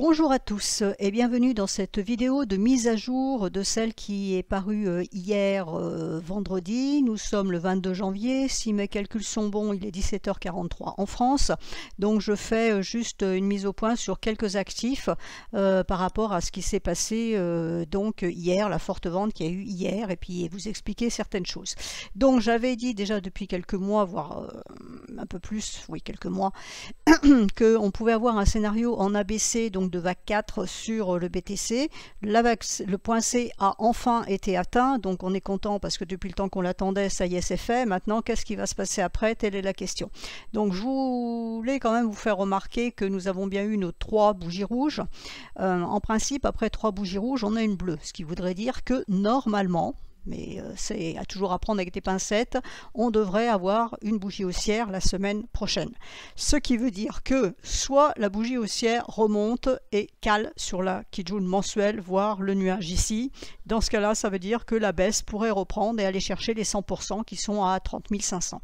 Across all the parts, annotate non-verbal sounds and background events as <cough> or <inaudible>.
Bonjour à tous et bienvenue dans cette vidéo de mise à jour de celle qui est parue euh, hier euh, vendredi. Nous sommes le 22 janvier, si mes calculs sont bons il est 17h43 en France. Donc je fais euh, juste une mise au point sur quelques actifs par rapport à ce qui s'est passé donc hier, la forte vente qu'il y a eu hier et puis vous expliquer certaines choses. Donc j'avais dit déjà depuis quelques mois, voire un peu plus, oui, quelques mois, <clears throat> qu'on pouvait avoir un scénario en ABC, donc de vague 4 sur le BTC. La le point C a enfin été atteint, donc on est content parce que depuis le temps qu'on l'attendait, ça y est, c'est fait. Maintenant, qu'est-ce qui va se passer après Telle est la question. Donc je voulais quand même vous faire remarquer que nous avons bien eu nos trois bougies rouges. Euh, en principe, après trois bougies rouges, on a une bleue, ce qui voudrait dire que normalement, mais euh, c'est à toujours apprendre avec des pincettes, on devrait avoir une bougie haussière la semaine prochaine. Ce qui veut dire que soit la bougie haussière remonte et cale sur la Kijun mensuelle, voire le nuage ici. Dans ce cas-là, ça veut dire que la baisse pourrait reprendre et aller chercher les 100% qui sont à 30 500.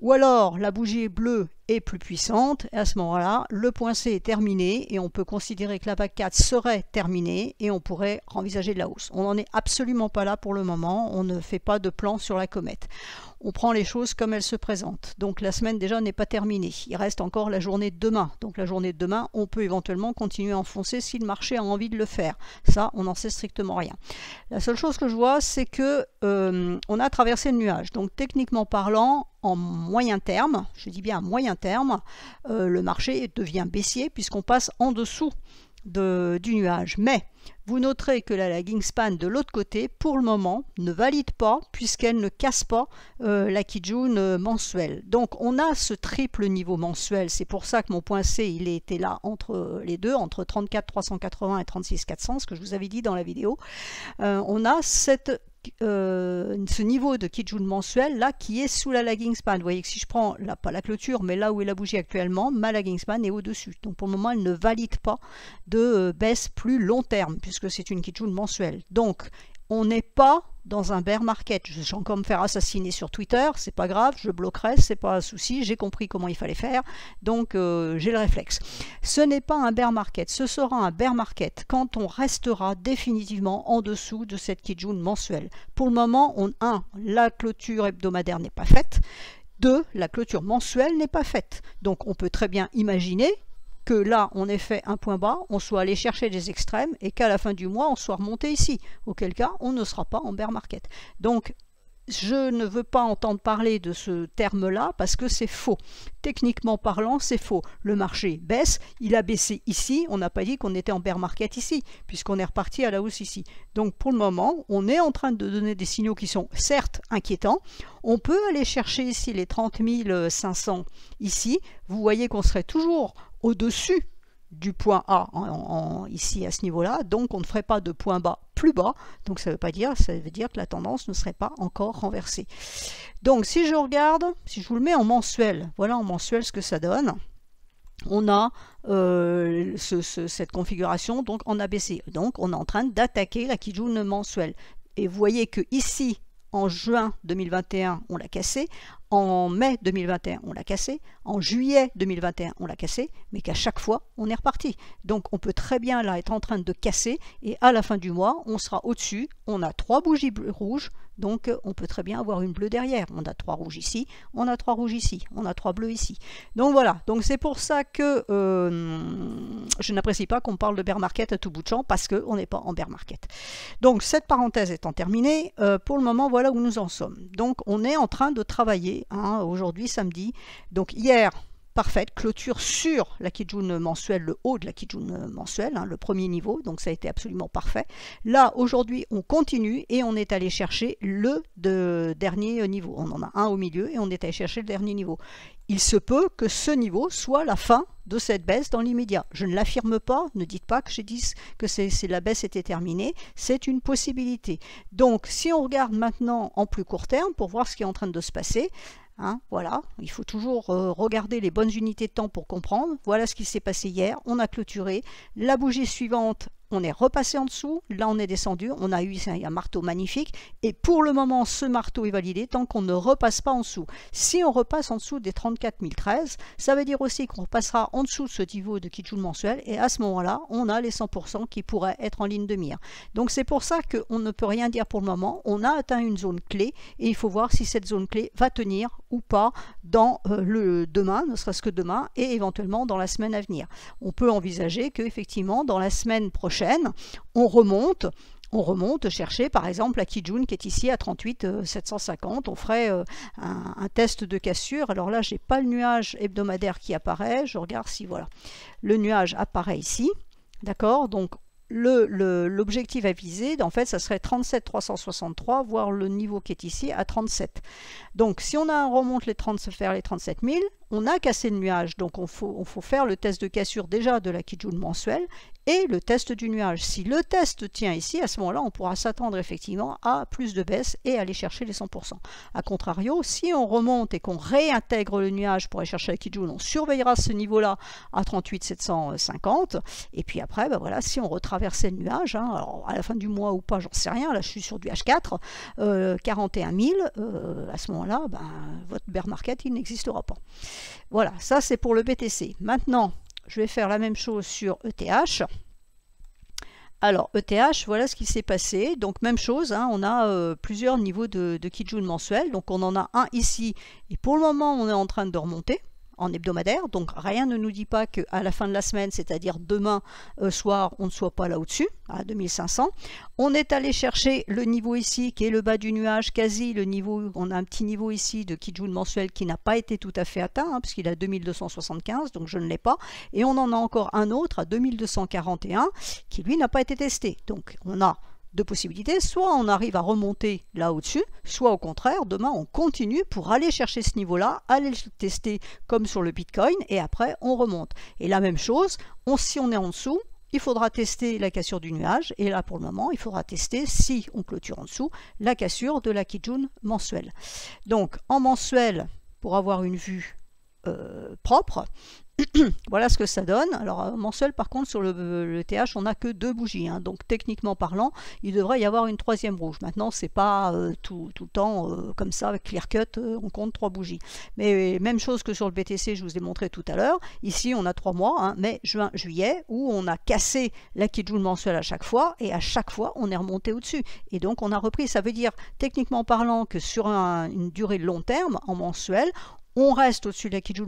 Ou alors la bougie est bleue est plus puissante. Et à ce moment-là, le point C est terminé et on peut considérer que la vague 4 serait terminée et on pourrait envisager de la hausse. On n'en est absolument pas là pour le moment. On ne fait pas de plan sur la comète. On prend les choses comme elles se présentent. Donc la semaine déjà n'est pas terminée. Il reste encore la journée de demain. Donc la journée de demain, on peut éventuellement continuer à enfoncer si le marché a envie de le faire. Ça, on n'en sait strictement rien. La seule chose que je vois, c'est que euh, on a traversé le nuage. Donc techniquement parlant, en moyen terme, je dis bien moyen terme, euh, le marché devient baissier puisqu'on passe en dessous de, du nuage. Mais vous noterez que la lagging span de l'autre côté, pour le moment, ne valide pas puisqu'elle ne casse pas euh, la Kijun euh, mensuelle. Donc on a ce triple niveau mensuel. C'est pour ça que mon point C, il était là entre euh, les deux, entre 34 380 et 36 400, ce que je vous avais dit dans la vidéo. on a cette ce niveau de kijun mensuel là qui est sous la lagging span. Vous voyez que si je prends là, pas la clôture, mais là où est la bougie actuellement, ma lagging span est au-dessus. Donc pour le moment, elle ne valide pas de baisse plus long terme puisque c'est une Kijun mensuelle. Donc, on n'est pas dans un bear market. Je sens encore me faire assassiner sur Twitter, c'est pas grave, je bloquerai, c'est pas un souci, j'ai compris comment il fallait faire, donc euh, j'ai le réflexe. Ce n'est pas un bear market, ce sera un bear market quand on restera définitivement en dessous de cette Kijun mensuelle. Pour le moment, on, un, la clôture hebdomadaire n'est pas faite, deux, la clôture mensuelle n'est pas faite. Donc on peut très bien imaginer là, on ait fait un point bas, on soit allé chercher des extrêmes et qu'à la fin du mois, on soit remonté ici. Auquel cas, on ne sera pas en bear market. Donc, je ne veux pas entendre parler de ce terme-là parce que c'est faux. Techniquement parlant, c'est faux. Le marché baisse, il a baissé ici, on n'a pas dit qu'on était en bear market ici, puisqu'on est reparti à la hausse ici. Donc pour le moment, on est en train de donner des signaux qui sont certes inquiétants. On peut aller chercher ici les 30 500 ici. Vous voyez qu'on serait toujours au-dessus du point A ici à ce niveau-là, donc on ne ferait pas de point bas plus bas, donc ça veut pas dire, ça veut dire que la tendance ne serait pas encore renversée. Donc si je regarde, si je vous le mets en mensuel, voilà en mensuel ce que ça donne, on a euh, cette configuration donc en ABC, donc on est en train d'attaquer la Kijun mensuelle. Et vous voyez que ici, en juin 2021, on l'a cassé en mai 2021, on l'a cassé, en juillet 2021, on l'a cassé, mais qu'à chaque fois, on est reparti. Donc on peut très bien là être en train de casser, et à la fin du mois, on sera au-dessus, on a trois bougies rouges, donc on peut très bien avoir une bleue derrière. On a trois rouges ici, on a trois rouges ici, on a trois bleus ici. Donc voilà, donc c'est pour ça que euh, je n'apprécie pas qu'on parle de bear market à tout bout de champ, parce qu'on n'est pas en bear market. Donc cette parenthèse étant terminée, euh, pour le moment, voilà où nous en sommes. Donc on est en train de travailler Hein, aujourd'hui samedi. Donc hier, parfaite, clôture sur la Kijun mensuelle, le haut de la Kijun mensuelle, hein, le premier niveau, donc ça a été absolument parfait. Là, aujourd'hui, on continue et on est allé chercher le dernier niveau. On en a un au milieu et on est allé chercher le dernier niveau. Il se peut que ce niveau soit la fin de cette baisse dans l'immédiat. Je ne l'affirme pas, ne dites pas que j'ai que la baisse était terminée, c'est une possibilité. Donc si on regarde maintenant en plus court terme pour voir ce qui est en train de se passer, Hein, voilà, il faut toujours euh, regarder les bonnes unités de temps pour comprendre. Voilà ce qui s'est passé hier. On a clôturé. La bougie suivante on est repassé en dessous, là on est descendu, on a eu un marteau magnifique, et pour le moment ce marteau est validé tant qu'on ne repasse pas en dessous. Si on repasse en dessous des 34 013, ça veut dire aussi qu'on repassera en dessous de ce niveau de Kijun mensuel, et à ce moment-là, on a les 100% qui pourraient être en ligne de mire. Donc c'est pour ça qu'on ne peut rien dire pour le moment, on a atteint une zone clé, et il faut voir si cette zone clé va tenir ou pas dans euh, le demain, ne serait-ce que demain, et éventuellement dans la semaine à venir. On peut envisager que effectivement dans la semaine prochaine, on remonte. On remonte chercher par exemple à Kijun qui est ici à 38 750. Euh, on ferait euh, un, test de cassure. Alors là, j'ai pas le nuage hebdomadaire qui apparaît. Je regarde si voilà. Le nuage apparaît ici. D'accord Donc le l'objectif à viser, en fait, ça serait 37 363, voire le niveau qui est ici à 37. Donc, si on a, un remonte les 30, se faire les 37 000, on a cassé le nuage, donc on faut, faire le test de cassure déjà de la Kijun mensuelle et le test du nuage. Si le test tient ici, à ce moment-là, on pourra s'attendre effectivement à plus de baisse et aller chercher les 100%. A contrario, si on remonte et qu'on réintègre le nuage pour aller chercher la Kijun, on surveillera ce niveau-là à 38 750. Et puis après, ben voilà, si on retraversait le nuage, hein, alors à la fin du mois ou pas, j'en sais rien, là je suis sur du H4, 41 000, à ce moment-là, ben, votre bear market, il n'existera pas. Voilà, ça c'est pour le BTC. Maintenant, je vais faire la même chose sur ETH. Alors, ETH, voilà ce qui s'est passé. Donc, même chose, hein, on a euh, plusieurs niveaux de, de Kijun mensuel. Donc, on en a un ici. Et pour le moment, on est en train de remonter en hebdomadaire. Donc rien ne nous dit pas qu'à la fin de la semaine, c'est-à-dire demain euh, soir, on ne soit pas là au-dessus, à 2500. On est allé chercher le niveau ici qui est le bas du nuage, quasi le niveau, on a un petit niveau ici de Kijun mensuel qui n'a pas été tout à fait atteint, hein, puisqu'il a 2275, donc je ne l'ai pas. Et on en a encore un autre à 2241 qui lui n'a pas été testé. Donc on a deux possibilités. Soit on arrive à remonter là au-dessus, soit au contraire, demain on continue pour aller chercher ce niveau-là, aller le tester comme sur le Bitcoin, et après on remonte. Et la même chose, on, si on est en dessous, il faudra tester la cassure du nuage, et là pour le moment, il faudra tester, si on clôture en dessous, la cassure de la Kijun mensuelle. Donc en mensuel, pour avoir une vue euh, propre, <clears throat> voilà ce que ça donne. Alors euh, mensuel par contre sur le, TH euh, on n'a que deux bougies, hein. donc techniquement parlant il devrait y avoir une troisième rouge. Maintenant c'est pas euh, tout, tout, le temps comme ça avec clear cut on compte trois bougies. Mais même chose que sur le BTC je vous ai montré tout à l'heure. Ici on a trois mois, hein, mai, juin, juillet où on a cassé la kijun mensuel à chaque fois et à chaque fois on est remonté au-dessus et donc on a repris. Ça veut dire techniquement parlant que sur une durée de long terme en mensuel on reste au-dessus de la qui joue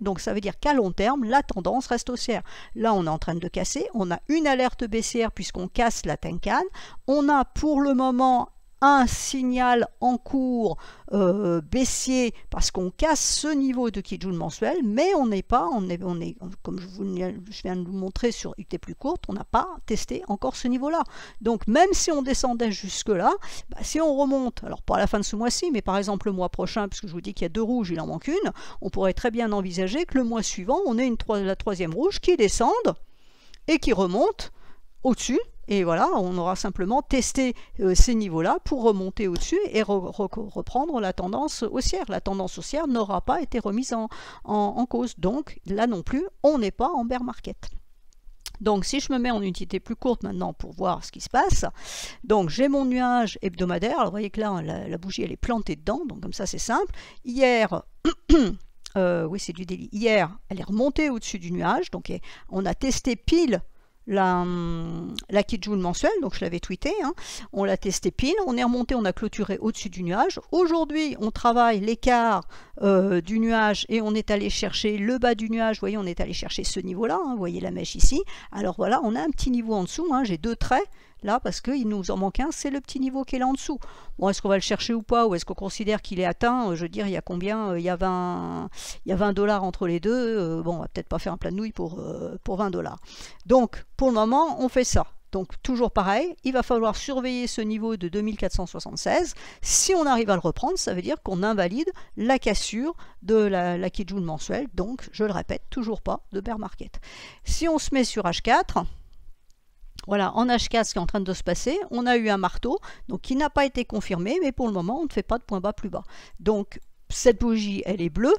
donc ça veut dire qu'à long terme, la tendance reste haussière. Là, on est en train de casser, on a une alerte baissière puisqu'on casse la Tenkan, on a pour le moment un signal en cours euh, baissier parce qu'on casse ce niveau de Kijun mensuel, mais on n'est pas, on est, on est, comme je, vous, viens de vous montrer sur UT plus courte, on n'a pas testé encore ce niveau-là. Donc même si on descendait jusque-là, bah, si on remonte, alors pas à la fin de ce mois-ci, mais par exemple le mois prochain, puisque je vous dis qu'il y a deux rouges, il en manque une, on pourrait très bien envisager que le mois suivant, on ait une, la troisième rouge qui descende et qui remonte au-dessus et voilà, on aura simplement testé euh, ces niveaux-là pour remonter au-dessus et reprendre la tendance haussière. La tendance haussière n'aura pas été remise en, cause. Donc là non plus, on n'est pas en bear market. Donc si je me mets en unité plus courte maintenant pour voir ce qui se passe, donc j'ai mon nuage hebdomadaire, vous voyez que là la, bougie elle est plantée dedans, donc comme ça c'est simple. Hier, <coughs> euh, oui c'est du délit, hier elle est remontée au-dessus du nuage, donc on a testé pile la, la Kijun mensuelle, donc je l'avais tweeté, hein. on l'a testé pile, on est remonté, on a clôturé au-dessus du nuage. Aujourd'hui, on travaille l'écart euh, du nuage et on est allé chercher le bas du nuage, vous voyez, on est allé chercher ce niveau-là, hein. vous voyez la mèche ici. Alors voilà, on a un petit niveau en dessous, hein. j'ai deux traits, là parce qu'il nous en manque un, c'est le petit niveau qui est là en dessous. Bon, est-ce qu'on va le chercher ou pas Ou est-ce qu'on considère qu'il est atteint euh, Je veux dire, il y a combien euh, Il y a 20 il y 20 dollars entre les deux. Euh, bon, on va peut-être pas faire un plat de nouilles pour, pour 20 dollars. Donc, pour le moment, on fait ça. Donc toujours pareil, il va falloir surveiller ce niveau de 2476. Si on arrive à le reprendre, ça veut dire qu'on invalide la cassure de la, la Kijun mensuelle. Donc, je le répète, toujours pas de bear market. Si on se met sur H4, voilà, en h ce qui est en train de se passer, on a eu un marteau, donc qui n'a pas été confirmé, mais pour le moment, on ne fait pas de point bas plus bas. Donc, cette bougie, elle est bleue.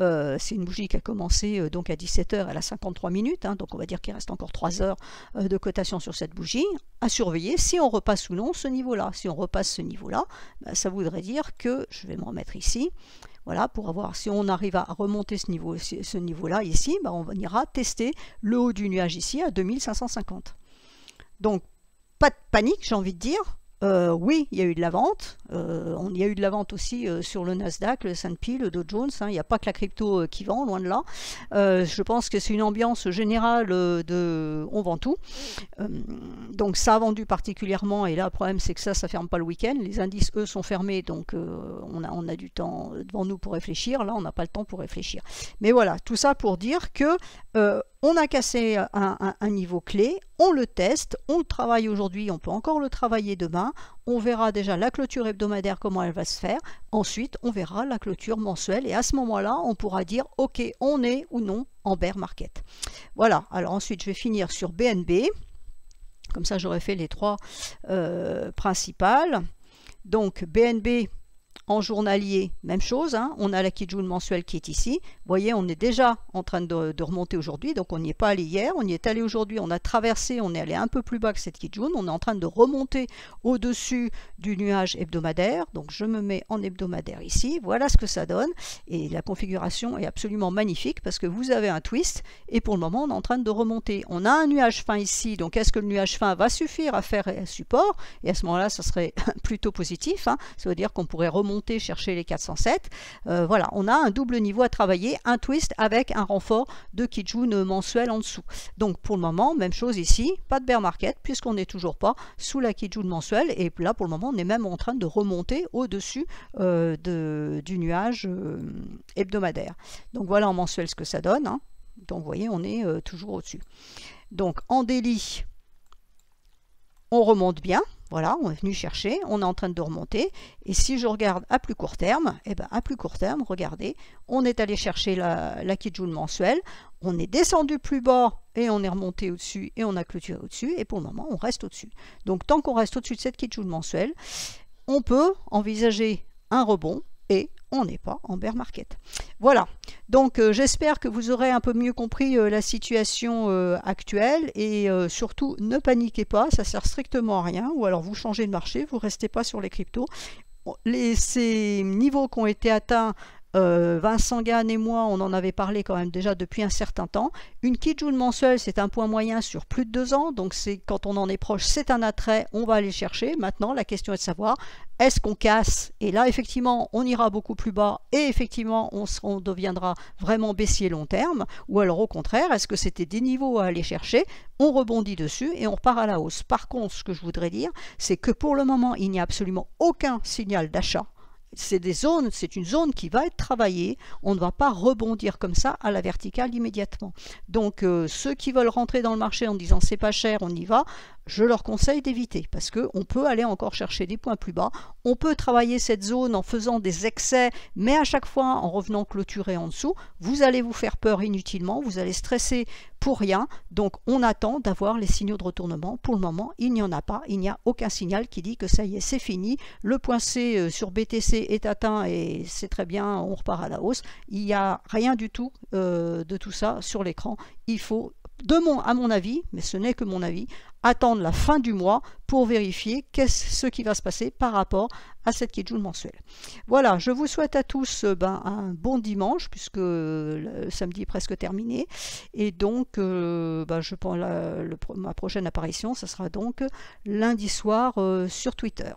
Euh, c'est une bougie qui a commencé euh, donc à 17h, elle a 53 minutes, hein, donc on va dire qu'il reste encore 3 heures euh, de cotation sur cette bougie. À surveiller si on repasse ou non ce niveau-là. Si on repasse ce niveau-là, bah, ça voudrait dire que, je vais me remettre ici, voilà, pour avoir, si on arrive à remonter ce niveau-là ce niveau ici, bah, on ira tester le haut du nuage ici à 2550. Donc, pas de panique, j'ai envie de dire. Euh, oui, il y a eu de la vente. Euh, on y a eu de la vente aussi euh, sur le Nasdaq, le S&P, le Dow Jones. Hein. Il n'y a pas que la crypto qui vend, loin de là. je pense que c'est une ambiance générale de on vend tout. donc ça a vendu particulièrement. Et là, le problème, c'est que ça, ça ferme pas le week-end. Les indices, eux, sont fermés. Donc on a, on, a, du temps devant nous pour réfléchir. Là, on n'a pas le temps pour réfléchir. Mais voilà, tout ça pour dire que on a cassé euh, un, niveau clé, on le teste, on le travaille aujourd'hui, on peut encore le travailler demain, on verra déjà la clôture hebdomadaire, comment elle va se faire, ensuite on verra la clôture mensuelle et à ce moment-là, on pourra dire ok, on est ou non en bear market. Voilà, alors ensuite je vais finir sur BNB, comme ça j'aurai fait les trois euh, principales. Donc BNB, en journalier, même chose, hein. on a la Kijun mensuelle qui est ici. Vous voyez, on est déjà en train de, remonter aujourd'hui, donc on n'y est pas allé hier, on y est allé aujourd'hui, on a traversé, on est allé un peu plus bas que cette Kijun, on est en train de remonter au-dessus du nuage hebdomadaire, donc je me mets en hebdomadaire ici, voilà ce que ça donne, et la configuration est absolument magnifique parce que vous avez un twist, et pour le moment on est en train de remonter. On a un nuage fin ici, donc est-ce que le nuage fin va suffire à faire un support Et à ce moment-là, ça serait <laughs> plutôt positif, hein. ça veut dire qu'on pourrait remonter chercher les 407. Euh, voilà, on a un double niveau à travailler, un twist avec un renfort de Kijun mensuel en dessous. Donc pour le moment, même chose ici, pas de bear market puisqu'on n'est toujours pas sous la Kijun mensuelle et là pour le moment on est même en train de remonter au-dessus euh, de, du nuage euh, hebdomadaire. Donc voilà en mensuel ce que ça donne. Hein. Donc vous voyez, on est toujours au-dessus. Donc en délit, on remonte bien, voilà, on est venu chercher, on est en train de remonter. Et si je regarde à plus court terme, eh ben à plus court terme, regardez, on est allé chercher la, la mensuelle, on est descendu plus bas et on est remonté au-dessus et on a clôturé au-dessus. Et pour le moment, on reste au-dessus. Donc tant qu'on reste au-dessus de cette Kijun mensuelle, on peut envisager un rebond et on n'est pas en bear market. Voilà, donc euh, j'espère que vous aurez un peu mieux compris euh, la situation euh, actuelle et surtout ne paniquez pas, ça sert strictement à rien ou alors vous changez de marché, vous restez pas sur les cryptos. Les, ces niveaux qui ont été atteints euh, Vincent Gann et moi, on en avait parlé quand même déjà depuis un certain temps. Une Kijun mensuelle, c'est un point moyen sur plus de deux ans, donc c'est quand on en est proche, c'est un attrait, on va aller chercher. Maintenant, la question est de savoir, est-ce qu'on casse Et là, effectivement, on ira beaucoup plus bas et effectivement, on, on deviendra vraiment baissier long terme. Ou alors, au contraire, est-ce que c'était des niveaux à aller chercher On rebondit dessus et on repart à la hausse. Par contre, ce que je voudrais dire, c'est que pour le moment, il n'y a absolument aucun signal d'achat c'est des zones, c'est une zone qui va être travaillée. On ne va pas rebondir comme ça à la verticale immédiatement. Donc euh, ceux qui veulent rentrer dans le marché en disant c'est pas cher, on y va, je leur conseille d'éviter parce qu'on peut aller encore chercher des points plus bas. On peut travailler cette zone en faisant des excès, mais à chaque fois en revenant clôturer en dessous, vous allez vous faire peur inutilement, vous allez stresser pour rien. Donc on attend d'avoir les signaux de retournement. Pour le moment, il n'y en a pas. Il n'y a aucun signal qui dit que ça y est, c'est fini. Le point C euh, sur BTC est atteint et c'est très bien, on repart à la hausse. Il n'y a rien du tout euh, de tout ça sur l'écran. Il faut de à mon avis, mais ce n'est que mon avis, attendre la fin du mois pour vérifier qu'est-ce qui va se passer par rapport à cette Kijun mensuelle. Voilà, je vous souhaite à tous euh, ben, un bon dimanche, puisque le samedi est presque terminé, et donc euh, ben, je prends ma prochaine apparition, ça sera donc lundi soir euh, sur Twitter.